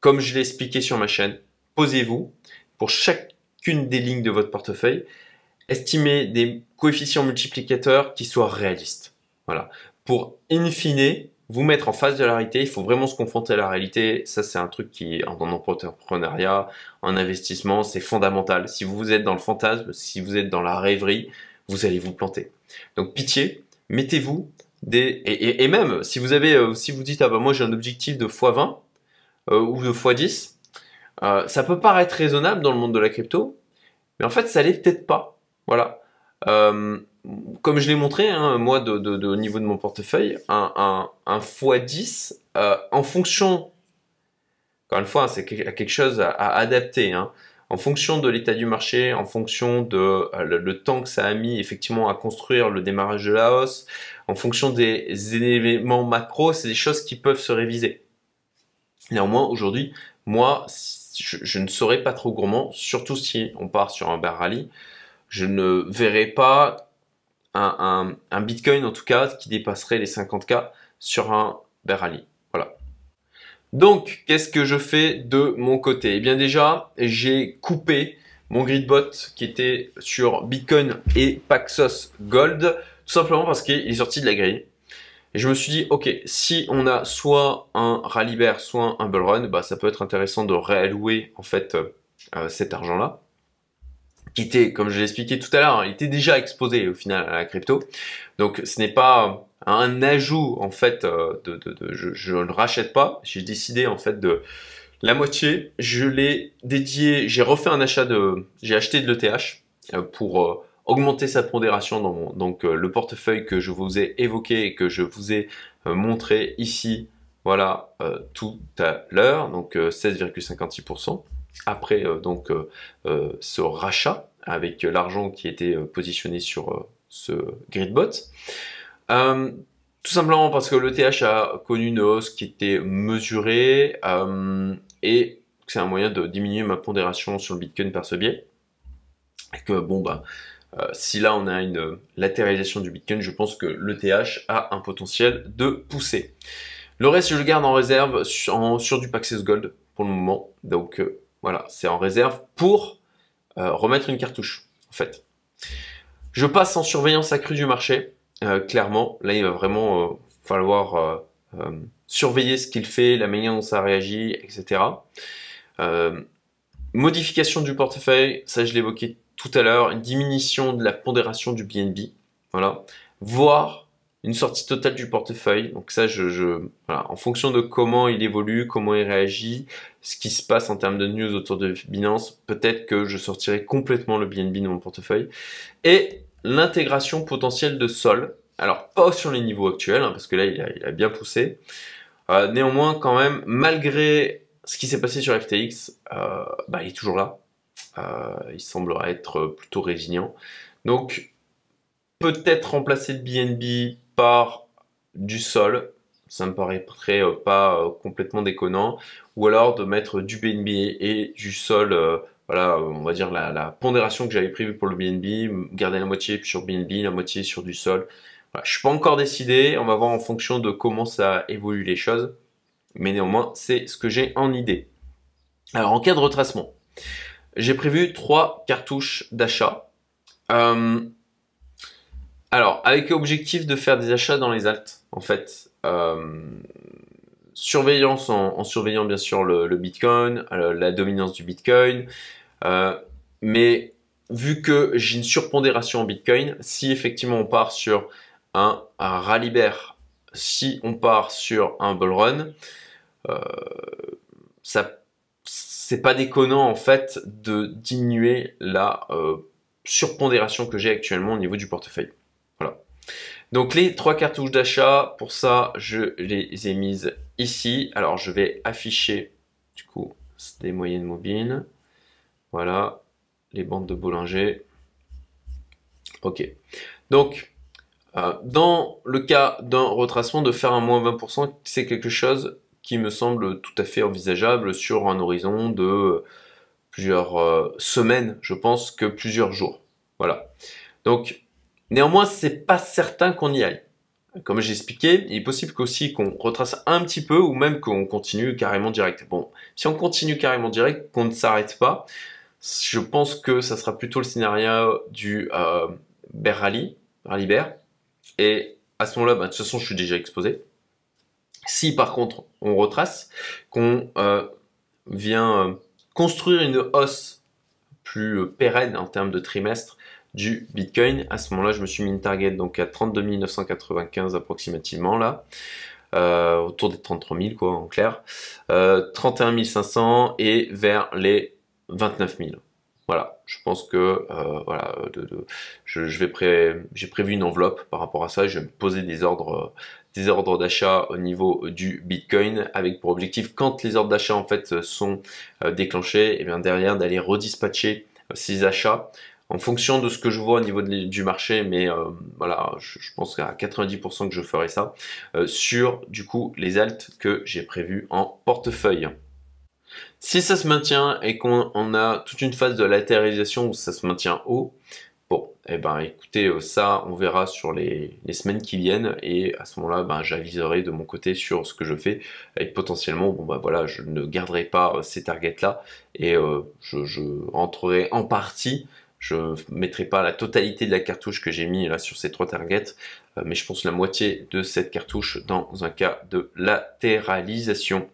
comme je l'ai expliqué sur ma chaîne, posez-vous pour chacune des lignes de votre portefeuille, estimez des coefficients multiplicateurs qui soient réalistes. Voilà. Pour in fine vous mettre en face de la réalité, il faut vraiment se confronter à la réalité. Ça, c'est un truc qui, en entrepreneuriat, en investissement, c'est fondamental. Si vous êtes dans le fantasme, si vous êtes dans la rêverie, vous allez vous planter. Donc, pitié, mettez-vous des... Et, même, si vous avez, euh, si vous dites, ah bah moi j'ai un objectif de x20 euh, ou de x10, euh, ça peut paraître raisonnable dans le monde de la crypto, mais en fait, ça l'est peut-être pas. Voilà. Euh, comme je l'ai montré, hein, moi, au niveau de mon portefeuille, un, x10 euh, en fonction, encore une fois, hein, c'est quelque chose à, adapter, hein, en fonction de l'état du marché, en fonction de euh, le, temps que ça a mis effectivement à construire le démarrage de la hausse, en fonction des éléments macro, c'est des choses qui peuvent se réviser. Néanmoins, aujourd'hui, moi, je, ne serai pas trop gourmand, surtout si on part sur un bear rally. Je ne verrai pas un, Bitcoin en tout cas qui dépasserait les 50K sur un bear rally. Voilà. Donc, qu'est-ce que je fais de mon côté Eh bien déjà, j'ai coupé mon grid bot qui était sur Bitcoin et Paxos Gold, tout simplement parce qu'il est sorti de la grille. Et je me suis dit, ok, si on a soit un rally bear, soit un bull run, bah, ça peut être intéressant de réallouer en fait euh, cet argent-là qui était, comme je l'ai expliqué tout à l'heure, hein, il était déjà exposé au final à la crypto. Donc ce n'est pas euh, un ajout en fait euh, de, je, ne ne rachète pas. J'ai décidé en fait de la moitié, je l'ai dédié, j'ai refait un achat de, j'ai acheté de l'ETH euh, pour augmenter sa pondération dans donc le portefeuille que je vous ai évoqué et que je vous ai montré ici, voilà, tout à l'heure, donc 16,56% après euh, donc euh, euh, ce rachat avec l'argent qui était positionné sur ce gridbot. bot tout simplement parce que le TH a connu une hausse qui était mesurée et c'est un moyen de diminuer ma pondération sur le Bitcoin par ce biais. Et que bon bah si là on a une latéralisation du Bitcoin, je pense que le TH a un potentiel de pousser. Le reste je le garde en réserve sur, sur du Paxos Gold pour le moment. Donc voilà, c'est en réserve pour euh, remettre une cartouche, en fait. Je passe en surveillance accrue du marché. Euh, clairement, là, il va vraiment euh, falloir surveiller ce qu'il fait, la manière dont ça réagit, etc. modification du portefeuille, ça je l'évoquais tout à l'heure, une diminution de la pondération du BNB. Voilà. Voir une sortie totale du portefeuille. Donc ça, je, en fonction de comment il évolue, comment il réagit, ce qui se passe en termes de news autour de Binance, peut-être que je sortirai complètement le BNB de mon portefeuille. Et l'intégration potentielle de Sol. Alors pas sur les niveaux actuels, hein, parce que là, il a, bien poussé. Euh, néanmoins, quand même, malgré ce qui s'est passé sur FTX, euh, bah, il est toujours là. Euh, il semblera être plutôt résilient. Donc, peut-être remplacer le BNB, du sol, ça me paraîtrait euh, pas euh, complètement déconnant, ou alors de mettre du BNB et du sol, euh, voilà, on va dire la, pondération que j'avais prévue pour le BNB, garder la moitié sur BNB, la moitié sur du sol. je suis pas encore décidé, on va voir en fonction de comment ça évolue les choses, mais néanmoins c'est ce que j'ai en idée. Alors en cas de retracement, j'ai prévu trois cartouches d'achat. Hum, alors, avec objectif de faire des achats dans les altes, en fait. Euh, surveillance en, surveillant bien sûr le, Bitcoin, euh, la, dominance du Bitcoin. Euh, mais vu que j'ai une surpondération en Bitcoin, si effectivement on part sur un, rallye si on part sur un bull run, ça c'est pas déconnant en fait de diminuer la surpondération que j'ai actuellement au niveau du portefeuille. Donc les trois cartouches d'achat, pour ça, je les ai mises ici. Alors je vais afficher du coup des moyennes mobiles. Voilà, les bandes de Bollinger. Ok. Donc, euh, dans le cas d'un retracement, de faire un moins 20%, c'est quelque chose qui me semble tout à fait envisageable sur un horizon de plusieurs euh, semaines, je pense, que plusieurs jours. Voilà. Donc, Néanmoins, c'est pas certain qu'on y aille. Comme j'ai expliqué, il est possible qu'aussi qu'on retrace un petit peu ou même qu'on continue carrément direct. Bon, si on continue carrément direct, qu'on ne s'arrête pas, je pense que ça sera plutôt le scénario du euh, Bear Rally, Rally Et à ce moment-là, bah, de toute façon, je suis déjà exposé. Si par contre, on retrace, qu'on euh, vient euh, construire une hausse plus euh, pérenne en termes de trimestre du Bitcoin. À ce moment-là, je me suis mis une target donc à 32 995 approximativement là. Euh, autour des 33 000 quoi en clair, 31 euh, 500 et vers les 29 000. Voilà, je pense que euh, voilà, je, vais j'ai prévu une enveloppe par rapport à ça. Je vais me poser des ordres, des ordres d'achat au niveau du Bitcoin avec pour objectif quand les ordres d'achat en fait sont déclenchés, et eh bien derrière d'aller redispatcher ces achats en fonction de ce que je vois au niveau du marché, mais euh, voilà, je, pense qu'à 90% que je ferai ça, euh, sur du coup les altes que j'ai prévues en portefeuille. Si ça se maintient et qu'on a toute une phase de latéralisation où ça se maintient haut, bon, et eh ben écoutez, euh, ça on verra sur les, semaines qui viennent et à ce moment-là, ben, j'aviserai de mon côté sur ce que je fais et potentiellement, bon ben voilà, je ne garderai pas ces targets-là et je, rentrerai en partie je mettrai pas la totalité de la cartouche que j'ai mis là sur ces trois targets, euh, mais je pense la moitié de cette cartouche dans un cas de latéralisation.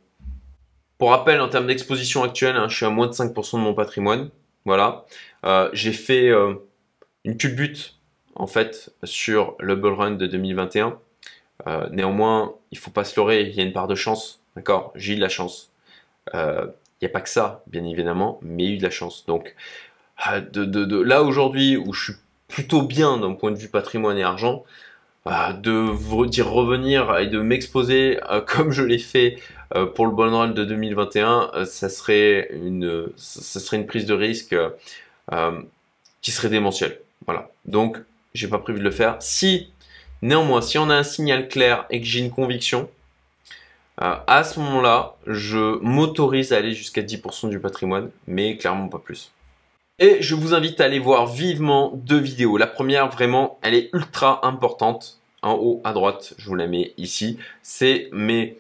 Pour rappel, en termes d'exposition actuelle, hein, je suis à moins de 5% de mon patrimoine. Voilà. Euh, j'ai fait une euh, une culbute, en fait, sur le bull run de 2021. néanmoins, il faut pas se leurrer, il y a une part de chance. D'accord J'ai eu de la chance. Il n'y a pas que ça, bien évidemment, mais il eu de la chance. Donc, ah, de, de, là aujourd'hui où je suis plutôt bien d'un point de vue patrimoine et argent, euh, de dire revenir et de m'exposer euh, (laughs) comme je l'ai fait euh, pour le bon run de 2021, ça serait une, ça serait une prise de risque qui serait démentielle. Voilà. Donc, j'ai pas prévu de le faire. Si, néanmoins, si on a un signal clair et que j'ai une conviction, à ce moment-là, je m'autorise à aller jusqu'à 10% du patrimoine, mais clairement pas plus. Et je vous invite à aller voir vivement deux vidéos. La première, vraiment, elle est ultra importante. En haut à droite, je vous la mets ici. C'est mes...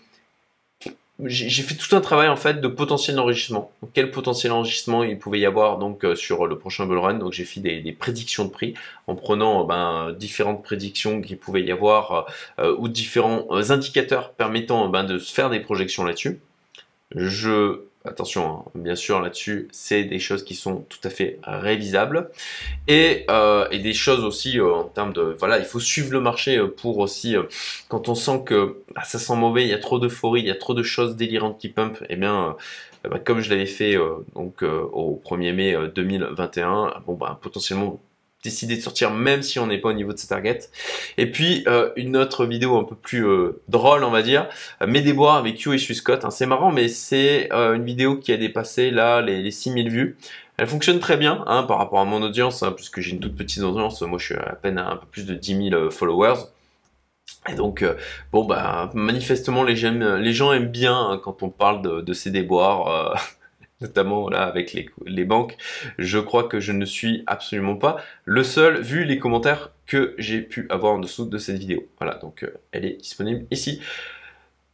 J'ai fait tout un travail en fait de potentiel d'enrichissement. Quel potentiel d'enrichissement il pouvait y avoir donc euh, sur le prochain bull run. Donc j'ai fait des, prédictions de prix en prenant euh, ben, différentes prédictions qu'il pouvait y avoir euh, ou différents indicateurs permettant ben, de se faire des projections là-dessus. Je Attention, hein, bien sûr, là-dessus, c'est des choses qui sont tout à fait révisables. Et, euh, des choses aussi euh, en termes de... Voilà, il faut suivre le marché euh, pour aussi, quand on sent que ah, ça sent mauvais, il y a trop d'euphorie, il y a trop de choses délirantes qui pumpent, eh bien, eh ben, comme je l'avais fait donc, au 1er mai 2021, bon, bah, potentiellement, décider de sortir même si on n'est pas au niveau de ce target. Et puis euh, une autre vidéo un peu plus euh, drôle on va dire, euh, mes déboires avec Q et Scott. Hein, c'est marrant mais c'est une vidéo qui a dépassé là les, 6000 vues. Elle fonctionne très bien hein, par rapport à mon audience, hein, puisque j'ai une toute petite audience, moi je suis à peine un peu plus de 10 000 followers. Et donc, bon, bah, manifestement, les, gens aiment bien quand on parle de, ces déboires notamment là avec les, banques, je crois que je ne suis absolument pas le seul vu les commentaires que j'ai pu avoir en dessous de cette vidéo. Voilà, donc euh, elle est disponible ici.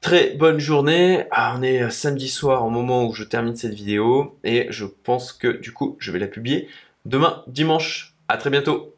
Très bonne journée, ah, on est euh, samedi soir au moment où je termine cette vidéo et je pense que du coup je vais la publier demain dimanche. À très bientôt